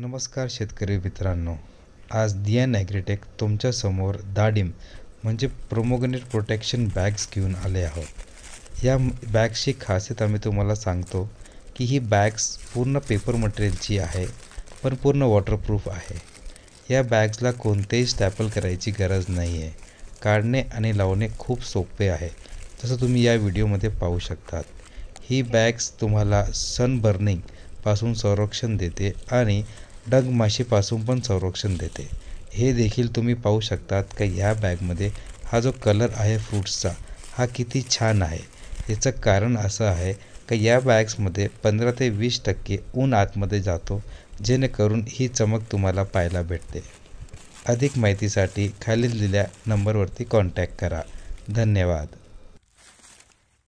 नमस्कार शेतकरी मित्रांनो आज दियान ॲग्रीटेक तुमच्यासमोर दाडीम म्हणजे प्रोमोगनेट प्रोटेक्शन बॅग्स घेऊन आले आहोत या बॅग्सची खासियत आम्ही तुम्हाला सांगतो की ही बॅग्स पूर्ण पेपर मटेरियलची आहे पण पूर्ण वॉटरप्रूफ आहे या बॅग्सला कोणतेही स्टॅपल करायची गरज नाही आहे काढणे आणि लावणे खूप सोपे आहे जसं तुम्ही या व्हिडिओमध्ये पाहू शकतात ही बॅग्स तुम्हाला सन बर्निंग पासून संरक्षण देते आणि डगमाशीपासून पण संरक्षण देते हे देखील तुम्ही पाहू शकतात का ह्या बॅगमध्ये हा जो कलर आहे फ्रूट्सचा हा किती छान आहे याचं कारण असं आहे की या बॅग्समध्ये पंधरा ते वीस टक्के ऊन आतमध्ये जातो जेणेकरून ही चमक तुम्हाला पाहायला भेटते अधिक माहितीसाठी खाली दिलेल्या नंबरवरती कॉन्टॅक्ट करा धन्यवाद